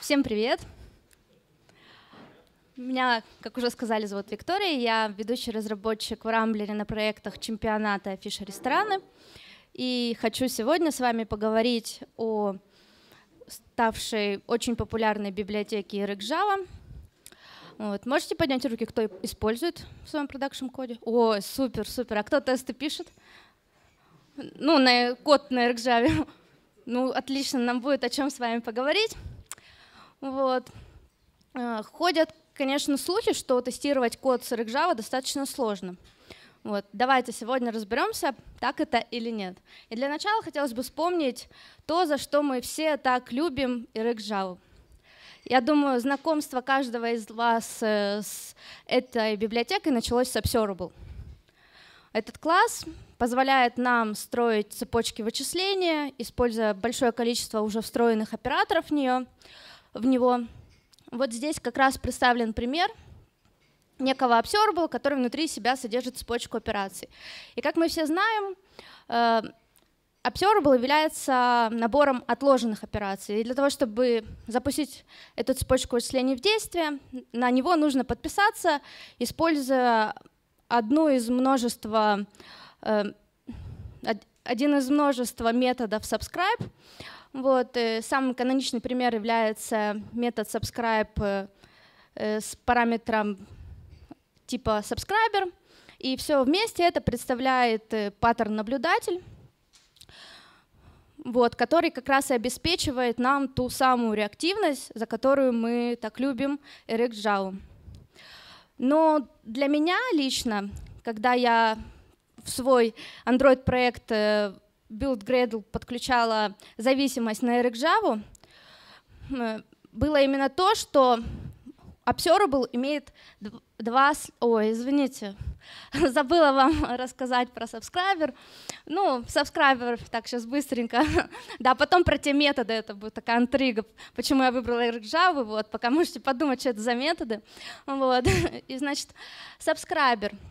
Всем привет! Меня, как уже сказали, зовут Виктория. Я ведущий разработчик в Рамблере на проектах чемпионата «Афиша рестораны». И хочу сегодня с вами поговорить о ставшей очень популярной библиотеке RxJava. Вот. Можете поднять руки, кто использует в своем продакшн-коде? О, супер, супер. А кто тесты пишет? Ну, на код на RxJava. Ну, отлично, нам будет о чем с вами поговорить. Вот. А, ходят, конечно, слухи, что тестировать код с Java достаточно сложно. Вот. Давайте сегодня разберемся, так это или нет. И для начала хотелось бы вспомнить то, за что мы все так любим RxJava. Я думаю, знакомство каждого из вас э, с этой библиотекой началось с Observable. Этот класс позволяет нам строить цепочки вычисления, используя большое количество уже встроенных операторов в нее в него. Вот здесь как раз представлен пример некого observable, который внутри себя содержит цепочку операций. И как мы все знаем, Observable э, является набором отложенных операций. И для того, чтобы запустить эту цепочку вычислений в действие, на него нужно подписаться, используя одну из множества, э, один из множества методов subscribe. Вот, э, самый каноничный пример является метод subscribe э, э, с параметром типа subscriber. И все вместе это представляет паттерн наблюдатель, вот, который как раз и обеспечивает нам ту самую реактивность, за которую мы так любим Эрик Джау. Но для меня лично, когда я в свой Android-проект э, build.gradle подключала зависимость на RxJava, было именно то, что Observable имеет два... Ой, извините, забыла вам рассказать про Subscriber. Ну, Subscriber, так, сейчас быстренько. да, потом про те методы, это будет такая интрига, почему я выбрала RxJava, вот, пока можете подумать, что это за методы. Вот, и, значит, Subscriber —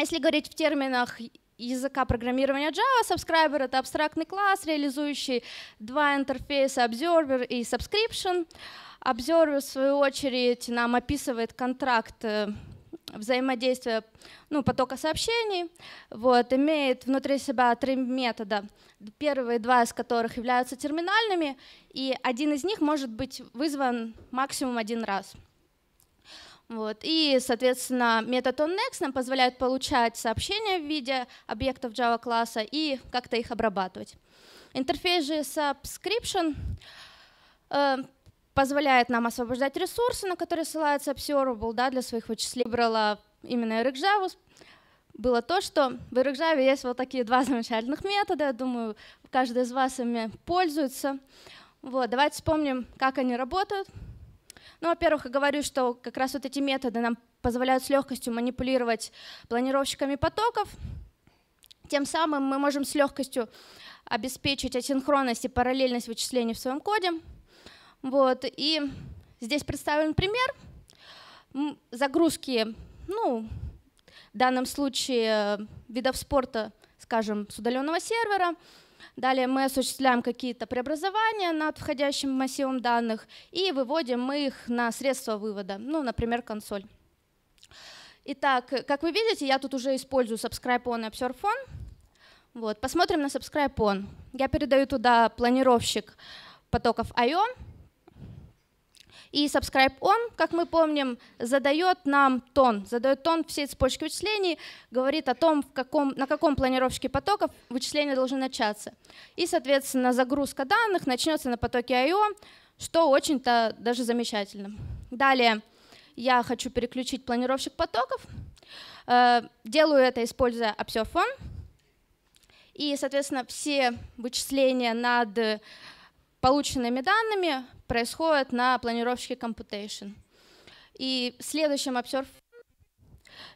если говорить в терминах языка программирования Java, Subscriber — это абстрактный класс, реализующий два интерфейса Observer и Subscription. Observer, в свою очередь, нам описывает контракт э, взаимодействия ну, потока сообщений, вот, имеет внутри себя три метода, первые два из которых являются терминальными, и один из них может быть вызван максимум один раз — вот. И, соответственно, метод onNext нам позволяет получать сообщения в виде объектов Java класса и как-то их обрабатывать. Интерфейс же subscription э, позволяет нам освобождать ресурсы, на которые ссылается observable да, для своих вычислений. Выбрала именно RxJava. Было то, что в RxJava есть вот такие два замечательных метода. Я думаю, каждый из вас ими пользуется. Вот, давайте вспомним, как они работают. Ну, во-первых, я говорю, что как раз вот эти методы нам позволяют с легкостью манипулировать планировщиками потоков, тем самым мы можем с легкостью обеспечить асинхронность и параллельность вычислений в своем коде. Вот. И здесь представлен пример загрузки, ну, в данном случае э, видов спорта, скажем, с удаленного сервера. Далее мы осуществляем какие-то преобразования над входящим массивом данных и выводим мы их на средства вывода, ну, например, консоль. Итак, как вы видите, я тут уже использую SubscribeOn и ObserveOn. Вот, посмотрим на SubscribeOn. Я передаю туда планировщик потоков IO, и subscribe on, как мы помним, задает нам тон, задает тон всей цепочки вычислений, говорит о том, в каком, на каком планировщике потоков вычисления должны начаться. И, соответственно, загрузка данных начнется на потоке I.O., что очень-то даже замечательно. Далее я хочу переключить планировщик потоков. Э, делаю это, используя ObserveFone. И, соответственно, все вычисления над полученными данными происходит на планировщике computation. И в следующем observe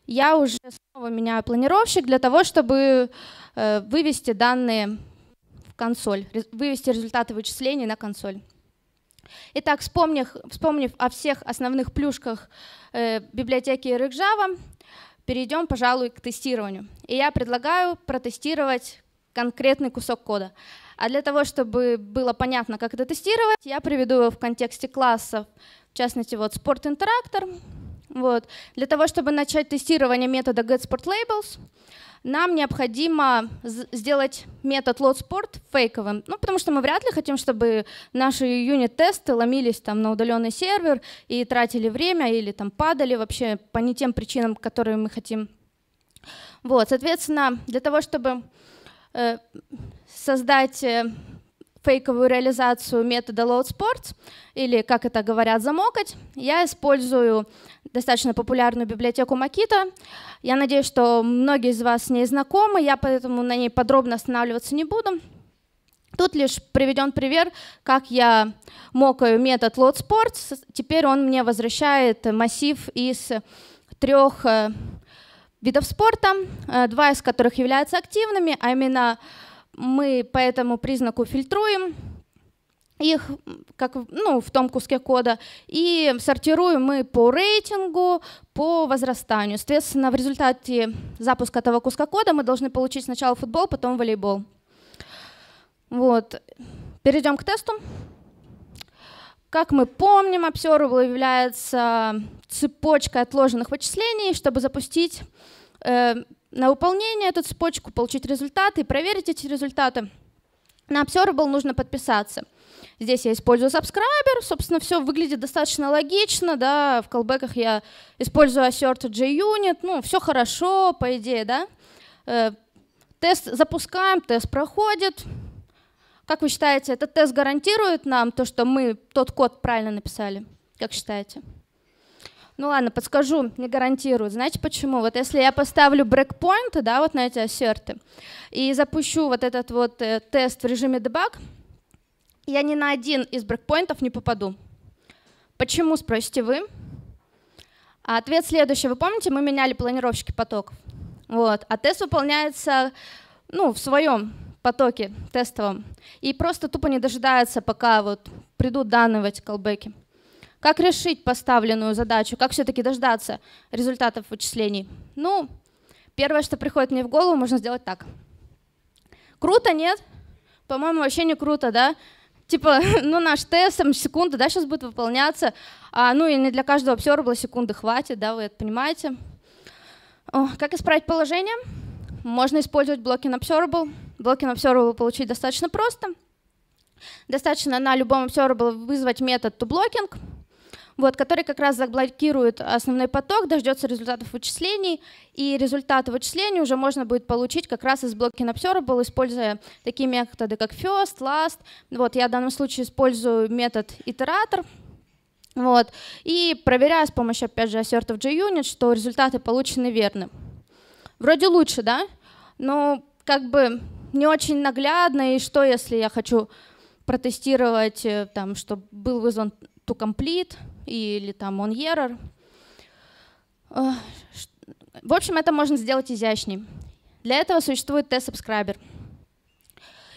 я уже снова меняю планировщик для того, чтобы э, вывести данные в консоль, вывести результаты вычислений на консоль. Итак, вспомнив, вспомнив о всех основных плюшках э, библиотеки RxJava, перейдем, пожалуй, к тестированию. И я предлагаю протестировать конкретный кусок кода. А для того, чтобы было понятно, как это тестировать, я приведу его в контексте классов, в частности, вот Sport Interactor. Вот. Для того, чтобы начать тестирование метода getSportLabels, нам необходимо сделать метод loadSport фейковым, ну, потому что мы вряд ли хотим, чтобы наши юнит-тесты ломились там на удаленный сервер и тратили время или там падали вообще по не тем причинам, которые мы хотим. Вот, соответственно, для того, чтобы э, создать э, фейковую реализацию метода load sports, или, как это говорят, замокать, я использую достаточно популярную библиотеку Makita Я надеюсь, что многие из вас с ней знакомы, я поэтому на ней подробно останавливаться не буду. Тут лишь приведен пример, как я мокаю метод load sports. Теперь он мне возвращает массив из трех э, видов спорта, э, два из которых являются активными, а именно мы по этому признаку фильтруем их как, ну, в том куске кода, и сортируем мы по рейтингу, по возрастанию. Соответственно, в результате запуска этого куска кода мы должны получить сначала футбол, потом волейбол. Вот. Перейдем к тесту. Как мы помним, observable является цепочкой отложенных вычислений. Чтобы запустить Э, на выполнение эту цепочку, получить результаты, и проверить эти результаты. На Observable нужно подписаться. Здесь я использую Subscriber, собственно, все выглядит достаточно логично, да, в колбеках я использую Assert JUnit, ну, все хорошо, по идее, да. Э, тест запускаем, тест проходит. Как вы считаете, этот тест гарантирует нам то, что мы тот код правильно написали? Как считаете? Ну ладно, подскажу, не гарантирую. Знаете почему? Вот если я поставлю брекпоинты, да, вот на эти ассерты, и запущу вот этот вот э, тест в режиме дебаг, я ни на один из брекпоинтов не попаду. Почему, спросите вы? А ответ следующий. Вы помните, мы меняли планировщики потоков. Вот. А тест выполняется ну, в своем потоке тестовом. И просто тупо не дожидается, пока вот придут данные в эти колбеки. Как решить поставленную задачу? Как все-таки дождаться результатов вычислений? Ну, первое, что приходит мне в голову, можно сделать так. Круто, нет? По-моему, вообще не круто, да? Типа, ну наш тест, там секунды, да, сейчас будет выполняться. А, ну и не для каждого обсера секунды хватит, да, вы это понимаете. О, как исправить положение? Можно использовать блоки на Observable. Блоки на Observable получить достаточно просто. Достаточно на любом Observable вызвать метод toBlocking вот, который как раз заблокирует основной поток, дождется результатов вычислений, и результаты вычислений уже можно будет получить как раз из Blocking Observable, используя такие методы, как first, last. Вот, я в данном случае использую метод итератор, вот, и проверяю с помощью, опять же, ассертов JUnit, что результаты получены верны. Вроде лучше, да? Но как бы не очень наглядно, и что, если я хочу протестировать, э, там, чтобы был вызван to complete, или там Моньерер. Э, в общем, это можно сделать изящней. Для этого существует T-Subscriber.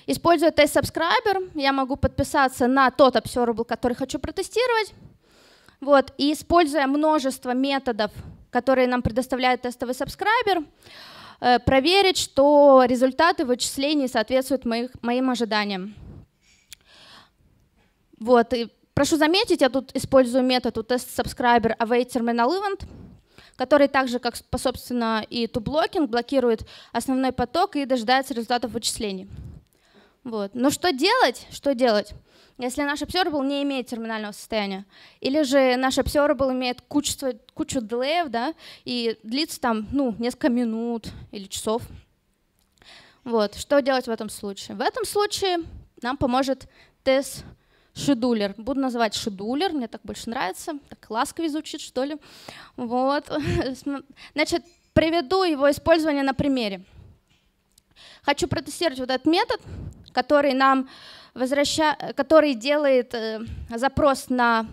Используя T-Subscriber, я могу подписаться на тот observable, который хочу протестировать. Вот, и используя множество методов, которые нам предоставляет тестовый subscriber, э, проверить, что результаты вычислений соответствуют моих, моим ожиданиям. Вот, и Прошу заметить, я тут использую метод test subscriber await terminal event, который также, же, как, собственно, и to blocking, блокирует основной поток и дожидается результатов вычислений. Вот. Но что делать? Что делать? Если наш observable не имеет терминального состояния, или же наш observable имеет кучу, кучу delay, да, и длится там ну, несколько минут или часов. Вот. Что делать в этом случае? В этом случае нам поможет тест Шедулер. Буду называть Шедулер, мне так больше нравится, так ласковее звучит, что ли. Вот. Значит, приведу его использование на примере. Хочу протестировать вот этот метод, который нам возвращает, который делает э, запрос на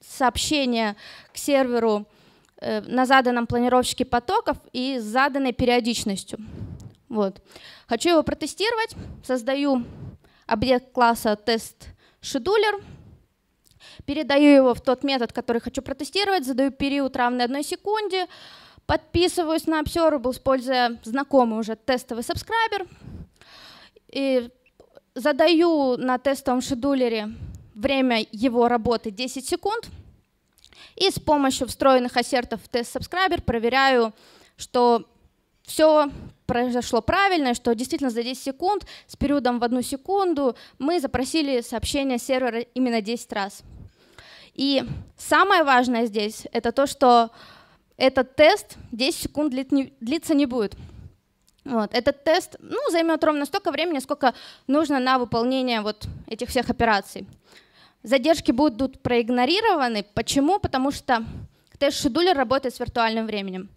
сообщение к серверу э, на заданном планировщике потоков и с заданной периодичностью. Вот. Хочу его протестировать. Создаю объект класса тест шедулер, передаю его в тот метод, который хочу протестировать, задаю период равный одной секунде, подписываюсь на Observable, используя знакомый уже тестовый сабскрайбер, и задаю на тестовом шедулере время его работы 10 секунд, и с помощью встроенных ассертов в тест Subscriber проверяю, что все произошло правильно, что действительно за 10 секунд с периодом в одну секунду мы запросили сообщение сервера именно 10 раз. И самое важное здесь — это то, что этот тест 10 секунд длит не, длиться не будет. Вот. Этот тест ну, займет ровно столько времени, сколько нужно на выполнение вот этих всех операций. Задержки будут проигнорированы. Почему? Потому что Тест-шедулер работает с виртуальным временем.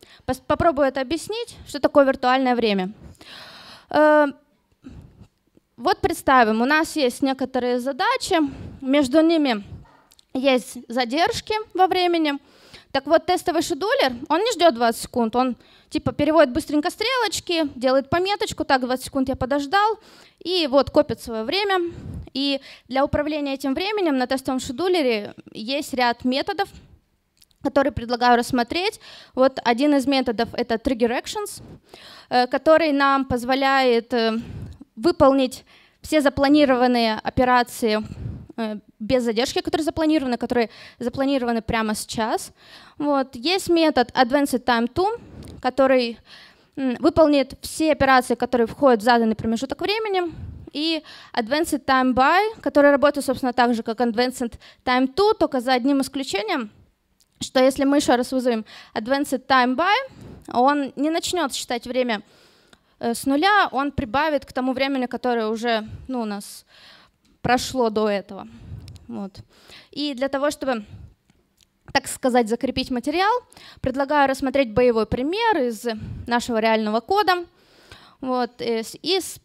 попробую это объяснить, что такое виртуальное время. Э, вот представим, у нас есть некоторые задачи, между ними есть задержки во времени. Так вот, тестовый шедулер, он не ждет 20 секунд, он типа переводит быстренько стрелочки, делает пометочку, так, 20 секунд я подождал, и вот копит свое время. И для управления этим временем на тестовом шедулере есть ряд методов, который предлагаю рассмотреть. Вот один из методов — это Trigger Actions, э, который нам позволяет э, выполнить все запланированные операции э, без задержки, которые запланированы, которые запланированы прямо сейчас. Вот. Есть метод Advanced Time To, который выполнит все операции, которые входят в заданный промежуток времени, и Advanced Time By, который работает, собственно, так же, как Advanced Time To, только за одним исключением — что если мы еще раз вызовем advanced time by, он не начнет считать время э, с нуля, он прибавит к тому времени, которое уже ну, у нас прошло до этого. Вот. И для того, чтобы, так сказать, закрепить материал, предлагаю рассмотреть боевой пример из нашего реального кода, вот, из, э, из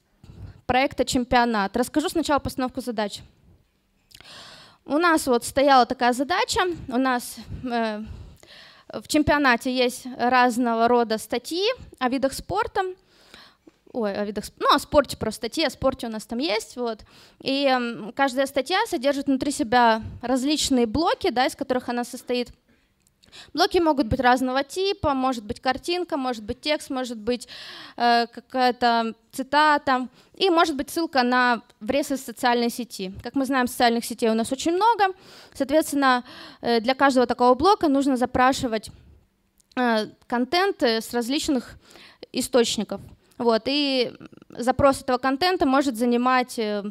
проекта «Чемпионат». Расскажу сначала постановку задач у нас вот стояла такая задача, у нас э, в чемпионате есть разного рода статьи о видах спорта, ой, о видах, ну, о спорте просто, статьи о спорте у нас там есть, вот, и э, каждая статья содержит внутри себя различные блоки, да, из которых она состоит – Блоки могут быть разного типа, может быть картинка, может быть текст, может быть э, какая-то цитата и может быть ссылка на врез из социальной сети. Как мы знаем, социальных сетей у нас очень много, соответственно, э, для каждого такого блока нужно запрашивать э, контент с различных источников. Вот, и запрос этого контента может занимать э,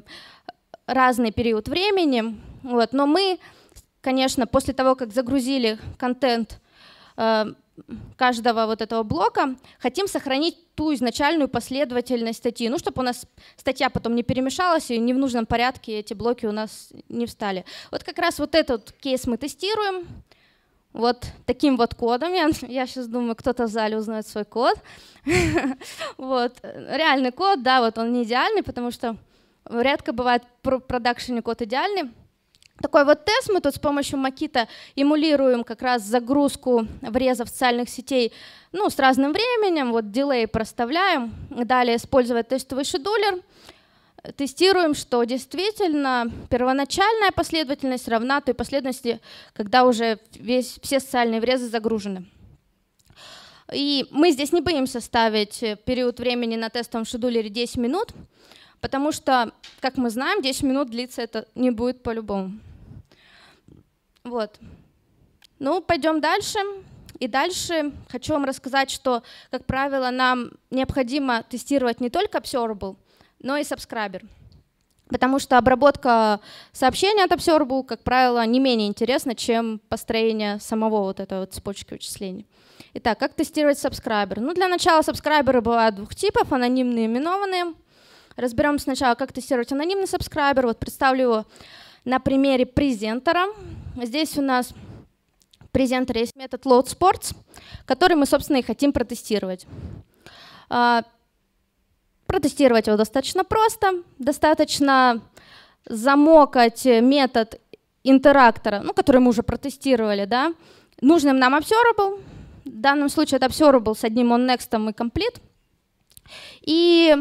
разный период времени, вот, но мы конечно, после того, как загрузили контент э, каждого вот этого блока, хотим сохранить ту изначальную последовательность статьи, ну, чтобы у нас статья потом не перемешалась и не в нужном порядке эти блоки у нас не встали. Вот как раз вот этот кейс мы тестируем, вот таким вот кодом. Я, я сейчас думаю, кто-то в зале узнает свой код. вот. Реальный код, да, вот он не идеальный, потому что редко бывает продакшн код идеальный, такой вот тест мы тут с помощью Макита эмулируем как раз загрузку врезов социальных сетей ну, с разным временем, вот дилей проставляем, далее использовать тестовый шедулер, тестируем, что действительно первоначальная последовательность равна той последовательности, когда уже весь, все социальные врезы загружены. И мы здесь не боимся ставить период времени на тестовом шедулере 10 минут, потому что, как мы знаем, 10 минут длиться это не будет по-любому. Вот. Ну, пойдем дальше. И дальше хочу вам рассказать, что, как правило, нам необходимо тестировать не только Observable, но и Subscriber. Потому что обработка сообщения от Observable, как правило, не менее интересна, чем построение самого вот этого вот цепочки вычислений. Итак, как тестировать Subscriber? Ну, для начала сабскрайберы бывают двух типов, анонимные и именованные. Разберем сначала, как тестировать анонимный сабскрайбер. Вот представлю его на примере презентера. Здесь у нас презентер есть метод load sports, который мы, собственно, и хотим протестировать. А, протестировать его достаточно просто. Достаточно замокать метод интерактора, ну, который мы уже протестировали, да, нужным нам observable. В данном случае это observable с одним onNext и complete. И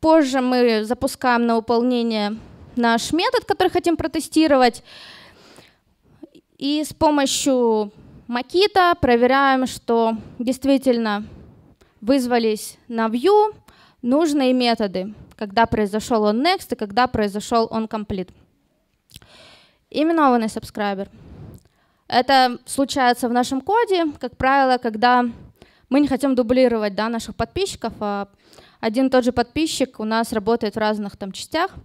позже мы запускаем на выполнение наш метод, который хотим протестировать. И с помощью макита проверяем, что действительно вызвались на view нужные методы, когда произошел он next и когда произошел он complete. Именованный subscriber. Это случается в нашем коде, как правило, когда мы не хотим дублировать да, наших подписчиков, а один и тот же подписчик у нас работает в разных там частях –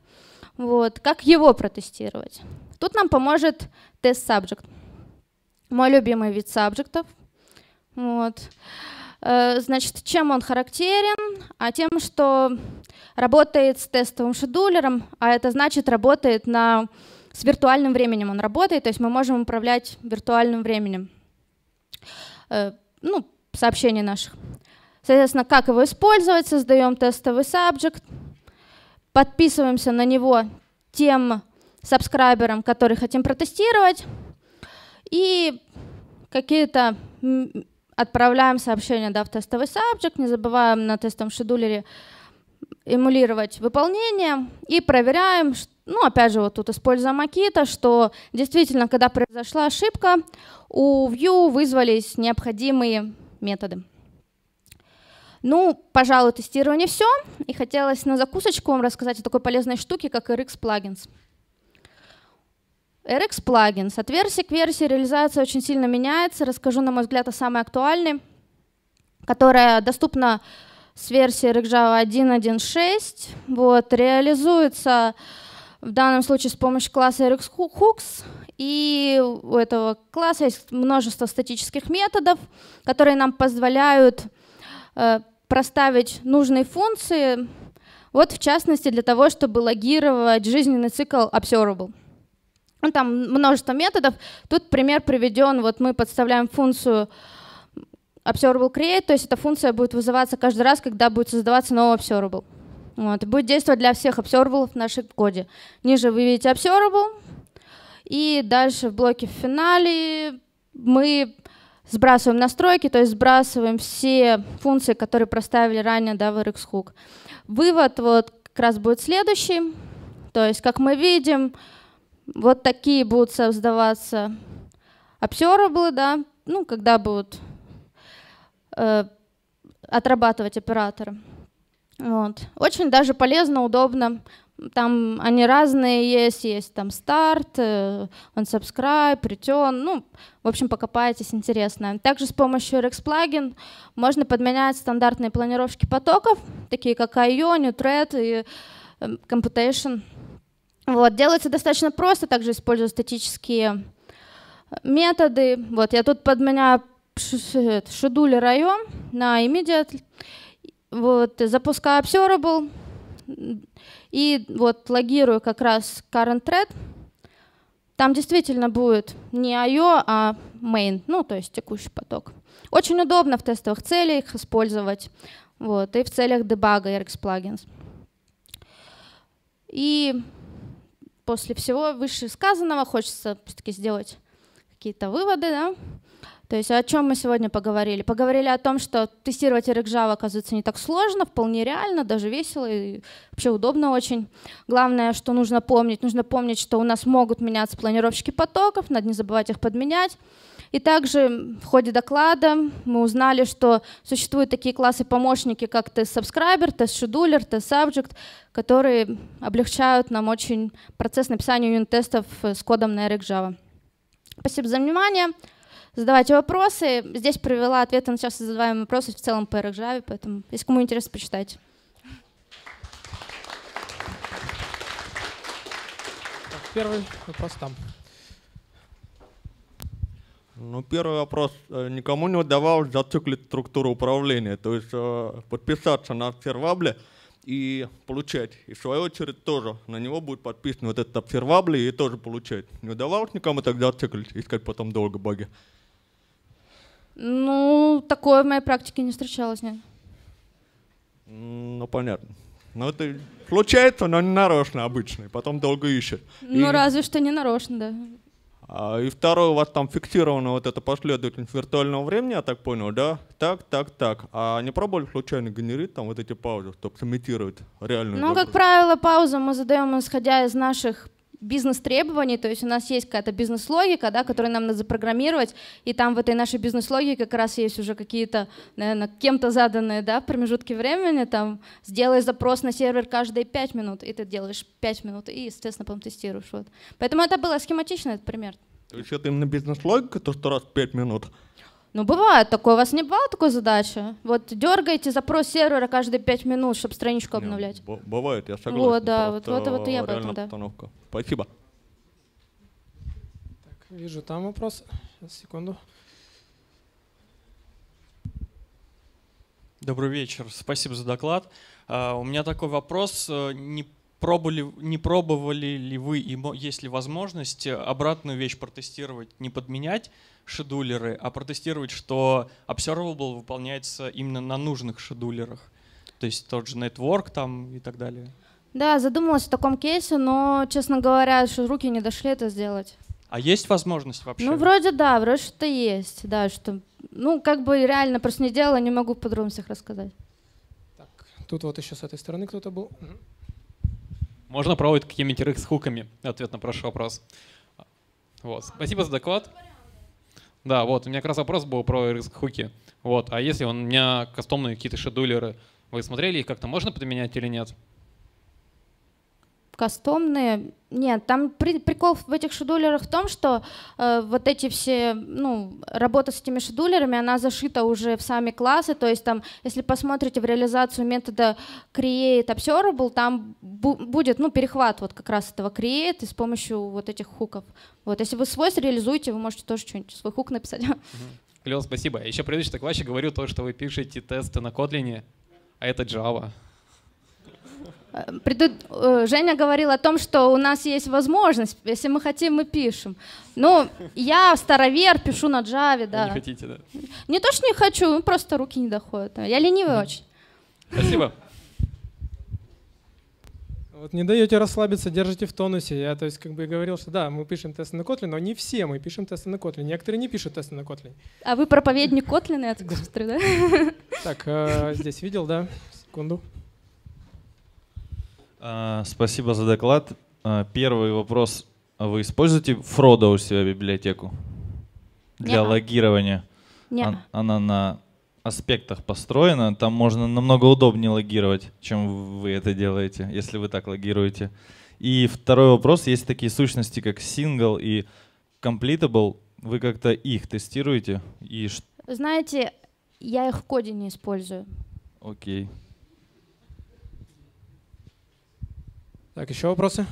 вот, как его протестировать? Тут нам поможет тест subject. Мой любимый вид сабжектов. Вот. Э, значит, чем он характерен? А тем, что работает с тестовым шедулером, а это значит работает на... с виртуальным временем он работает, то есть мы можем управлять виртуальным временем. Э, ну, сообщений наших. Соответственно, как его использовать, создаем тестовый subject — подписываемся на него тем сабскрайберам, которые хотим протестировать, и какие-то отправляем сообщения да, в тестовый subject, не забываем на тестовом шедулере эмулировать выполнение и проверяем, ну, опять же, вот тут используем Makita, что действительно, когда произошла ошибка, у Vue вызвались необходимые методы. Ну, пожалуй, тестирование все. И хотелось на закусочку вам рассказать о такой полезной штуке, как RX Plugins. RX Plugins. От версии к версии реализация очень сильно меняется. Расскажу, на мой взгляд, о самой актуальной, которая доступна с версии RxJava 1.1.6. Вот, реализуется в данном случае с помощью класса RxHooks. И у этого класса есть множество статических методов, которые нам позволяют э, проставить нужные функции, вот в частности для того, чтобы логировать жизненный цикл observable. Ну, там множество методов. Тут пример приведен, вот мы подставляем функцию observable create, то есть эта функция будет вызываться каждый раз, когда будет создаваться новый observable. Вот, и будет действовать для всех observable в нашей коде. Ниже вы видите observable, и дальше в блоке в финале мы сбрасываем настройки, то есть сбрасываем все функции, которые проставили ранее да, в RxHook. Вывод вот как раз будет следующий. То есть, как мы видим, вот такие будут создаваться обсерваблы, да, ну, когда будут э, отрабатывать операторы. Вот. Очень даже полезно, удобно. Там они разные есть, есть там старт, э, он subscribe, return, ну, в общем, покопаетесь, интересно. Также с помощью RX-плагин можно подменять стандартные планировщики потоков, такие как I.O., NewThread и э, Computation. Вот, делается достаточно просто, также использую статические методы. Вот, я тут подменяю шедулер район на immediate, вот, запускаю observable, и вот логирую как раз current thread, там действительно будет не I.O., а main, ну, то есть текущий поток. Очень удобно в тестовых целях использовать, вот, и в целях дебага RX plugins. И после всего вышесказанного хочется все-таки сделать какие-то выводы, да? То есть о чем мы сегодня поговорили? Поговорили о том, что тестировать React Java оказывается не так сложно, вполне реально, даже весело и вообще удобно очень. Главное, что нужно помнить, нужно помнить, что у нас могут меняться планировщики потоков, надо не забывать их подменять. И также в ходе доклада мы узнали, что существуют такие классы-помощники, как тест-сабскрайбер, тест-шедулер, тест-сабжект, которые облегчают нам очень процесс написания юнит-тестов с кодом на React Java. Спасибо за внимание. Задавайте вопросы. Здесь провела ответы на часто задаваемые вопросы в целом по Java, поэтому, если кому интересно, почитайте. Первый вопрос там. Ну, первый вопрос. Э, никому не удавалось зациклить структуру управления, то есть э, подписаться на сервабле, и получать. И в свою очередь тоже на него будет подписан вот этот обсервабли и тоже получать. Не удавалось никому тогда циклить, искать потом долго баги? Ну, такое в моей практике не встречалось, нет. Ну, понятно. Но ну, это случается, но не нарочно обычно, и потом долго ищет. Ну, и... разве что не нарочно, да. А, и второе, у вас там фиксирована вот эта последовательность виртуального времени, я так понял, да? Так, так, так. А не пробовали случайно генерить там вот эти паузы, чтобы сымитировать реальную? Ну, добрую? как правило, паузу мы задаем исходя из наших бизнес-требований, то есть у нас есть какая-то бизнес-логика, да, которую нам надо запрограммировать, и там в этой нашей бизнес-логике как раз есть уже какие-то, наверное, кем-то заданные да, промежутки времени, там, сделай запрос на сервер каждые 5 минут, и ты делаешь 5 минут, и, естественно, потом тестируешь. Вот. Поэтому это было схематично, этот пример. То есть это именно бизнес-логика, то что раз 5 минут. Ну, бывает такое. У вас не бывала такой задачи? Вот дергаете запрос сервера каждые пять минут, чтобы страничку обновлять. Нет, бывает, я согласен. Вот, да, вот, вот, вот и я об этом, да. Постановка. Спасибо. Так, вижу там вопрос. Сейчас, секунду. Добрый вечер. Спасибо за доклад. Uh, у меня такой вопрос. Э, не пробовали, не пробовали ли вы, и есть ли возможность э, обратную вещь протестировать, не подменять шедулеры, а протестировать, что observable выполняется именно на нужных шедулерах? То есть тот же network там и так далее. Да, задумалась о таком кейсе, но, честно говоря, руки не дошли это сделать. А есть возможность вообще? Ну, вроде да, вроде что-то есть, да, что... Ну, как бы реально просто не делала, не могу в подробностях рассказать. Так, тут вот еще с этой стороны кто-то был. Можно проводить какими-нибудь rx Ответ на прошлый вопрос. Вот. Спасибо за доклад. Да, вот, у меня как раз вопрос был про RX-хуки. Вот, а если у меня кастомные какие-то шедулеры, вы смотрели их как-то можно применять или нет? кастомные. Нет, там при, прикол в этих шедулерах в том, что э, вот эти все, ну, работа с этими шедулерами, она зашита уже в сами классы, то есть там, если посмотрите в реализацию метода create observable, там бу будет, ну, перехват вот как раз этого create и с помощью вот этих хуков. Вот, если вы свой реализуете, вы можете тоже что-нибудь, свой хук написать. Клево, спасибо. А Еще предыдущий так вообще говорю то, что вы пишете тесты на Kotlin, а это Java. Э, приду... Э, Женя говорил о том, что у нас есть возможность, если мы хотим, мы пишем. Ну, я старовер, пишу на Java, да. Вы не хотите, да? Не то, что не хочу, ну, просто руки не доходят. Я ленивый очень. Спасибо. Вот не даете расслабиться, держите в тонусе. Я то есть как бы говорил, что да, мы пишем тесты на Kotlin, но не все мы пишем тесты на Kotlin. Некоторые не пишут тесты на Kotlin. А вы проповедник Kotlin, я так смотрю, да? Так, э, здесь видел, да? Секунду. А, спасибо за доклад. А, первый вопрос. А вы используете Фродо у себя библиотеку для Не. логирования? Нет. Она на аспектах построена, там можно намного удобнее логировать, чем вы это делаете, если вы так логируете. И второй вопрос. Есть такие сущности, как Single и completable. Вы как-то их тестируете? И... Знаете, я их в коде не использую. Окей. Okay. Так, еще вопросы?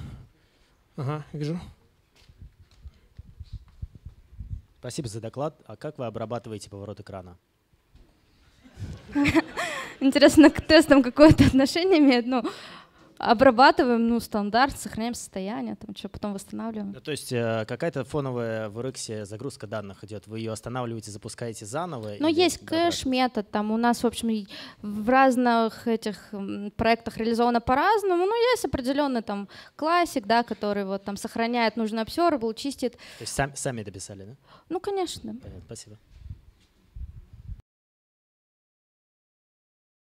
Ага, вижу. Спасибо за доклад. А как вы обрабатываете поворот экрана? Интересно, к тестам какое-то отношение имеет, но обрабатываем, ну, стандарт, сохраняем состояние, там что, потом восстанавливаем. Ну, то есть э, какая-то фоновая в Rx загрузка данных идет, вы ее останавливаете, запускаете заново? Но ну, есть кэш-метод, там у нас, в общем, в разных этих проектах реализовано по-разному, но ну, есть определенный там классик, да, который вот там сохраняет нужный observable, чистит. То есть сам, сами дописали, да? Ну, конечно. Понятно, спасибо.